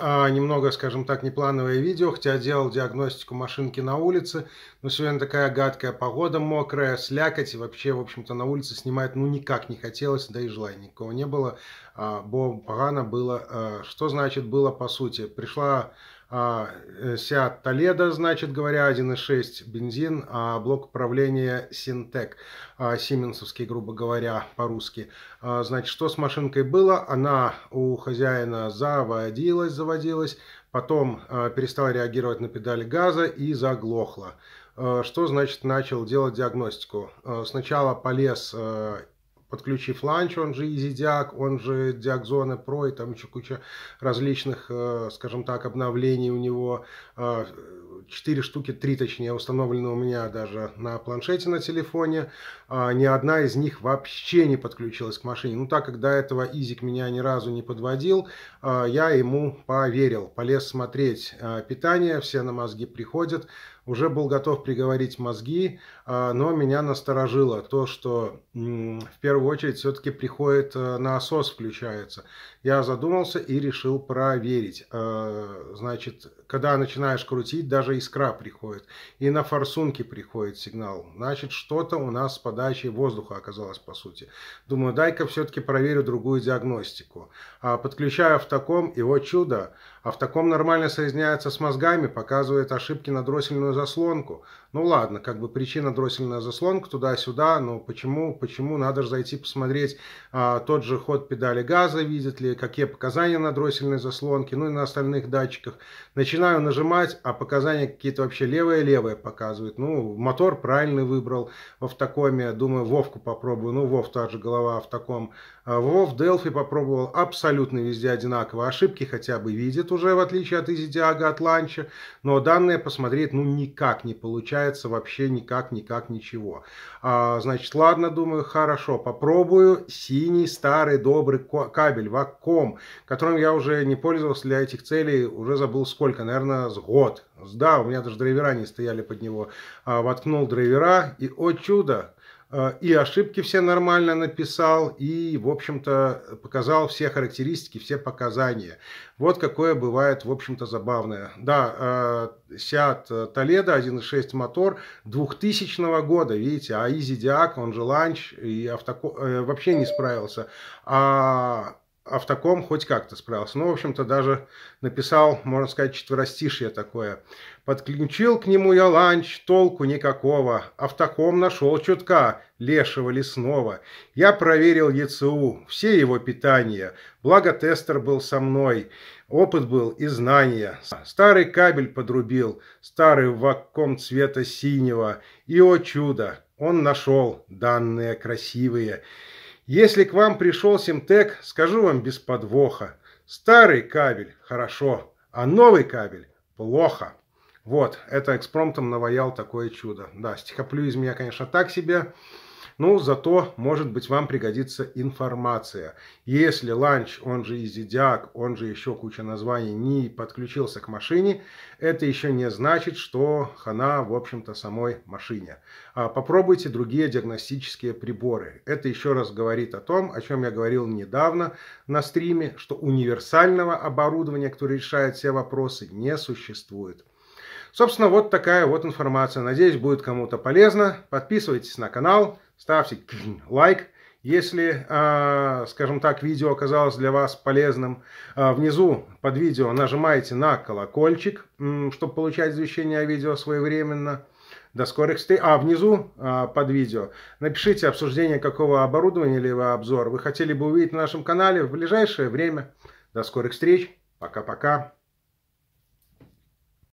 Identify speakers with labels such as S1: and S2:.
S1: А, немного, скажем так, неплановое видео, хотя делал диагностику машинки на улице, но ну, сегодня такая гадкая погода, мокрая, слякоть, и вообще, в общем-то, на улице снимать, ну, никак не хотелось, да и желания никого не было, а, бо погано было, а, что значит было по сути, пришла а, Seat э, значит говоря, 1.6 бензин, а блок управления Синтек, а, сименсовский, грубо говоря, по-русски. А, значит, что с машинкой было? Она у хозяина заводилась, заводилась, потом а, перестала реагировать на педаль газа и заглохла. А, что значит начал делать диагностику? Сначала полез подключив ланч, он же EasyDiag, он же Diagzone Pro и там еще куча различных, э, скажем так, обновлений у него э, 4 штуки, 3 точнее, установлены у меня даже на планшете на телефоне. А, ни одна из них вообще не подключилась к машине. Ну, так как до этого Изик меня ни разу не подводил, а, я ему поверил. Полез смотреть а, питание, все на мозги приходят. Уже был готов приговорить мозги, но меня насторожило то, что в первую очередь все-таки приходит э, насос включается. Я задумался и решил проверить. Э, значит, когда начинаешь крутить, даже искра приходит. И на форсунке приходит сигнал. Значит, что-то у нас с подачей воздуха оказалось, по сути. Думаю, дай-ка все-таки проверю другую диагностику. А подключаю в таком, и вот чудо, а в таком нормально соединяется с мозгами, показывает ошибки на дроссельную заслонку. Ну ладно, как бы причина дроссельная заслонка туда-сюда, но почему, почему надо же зайти посмотреть а, тот же ход педали газа, видит ли, какие показания на дроссельной заслонке, ну и на остальных датчиках. Начинаю начинаю нажимать, а показания какие-то вообще левое-левое показывают. Ну, мотор правильный выбрал в автокоме. Думаю, Вовку попробую. Ну, Вов та же голова в таком. А Вов Делфи попробовал абсолютно везде одинаково. Ошибки хотя бы видит уже, в отличие от Изидиага, от Ланча. Но данные посмотреть, ну, никак не получается. Вообще никак, никак ничего. А, значит, ладно, думаю, хорошо. Попробую синий старый добрый кабель, ваком, которым я уже не пользовался для этих целей. Уже забыл сколько наверное, с год. Да, у меня даже драйвера не стояли под него. А, воткнул драйвера, и, о чудо, а, и ошибки все нормально написал, и, в общем-то, показал все характеристики, все показания. Вот какое бывает, в общем-то, забавное. Да, а, Seat Toledo 1.6 мотор 2000 года, видите, а Easy Diac, он же ланч и автоко... Э, вообще не справился. А а в таком хоть как-то справился. Ну, в общем-то, даже написал, можно сказать, четверостишье такое. Подключил к нему я ланч, толку никакого, а в таком нашел чутка, лешего лесного. Я проверил ЕЦУ, все его питания, благо тестер был со мной, опыт был и знания. Старый кабель подрубил, старый вакком цвета синего, и, о чудо, он нашел данные красивые. Если к вам пришел Симтек, скажу вам без подвоха. Старый кабель – хорошо, а новый кабель – плохо. Вот, это экспромтом наваял такое чудо. Да, стихоплю из меня, конечно, так себе. Ну, зато, может быть, вам пригодится информация. Если ланч, он же Изидиак, он же еще куча названий, не подключился к машине, это еще не значит, что хана, в общем-то, самой машине. А попробуйте другие диагностические приборы. Это еще раз говорит о том, о чем я говорил недавно на стриме, что универсального оборудования, которое решает все вопросы, не существует. Собственно, вот такая вот информация. Надеюсь, будет кому-то полезно. Подписывайтесь на канал, ставьте лайк, если, а, скажем так, видео оказалось для вас полезным. А, внизу под видео нажимаете на колокольчик, чтобы получать извещения о видео своевременно. До скорых встреч. А, внизу а, под видео напишите обсуждение, какого оборудования или обзор вы хотели бы увидеть на нашем канале в ближайшее время. До скорых встреч. Пока-пока.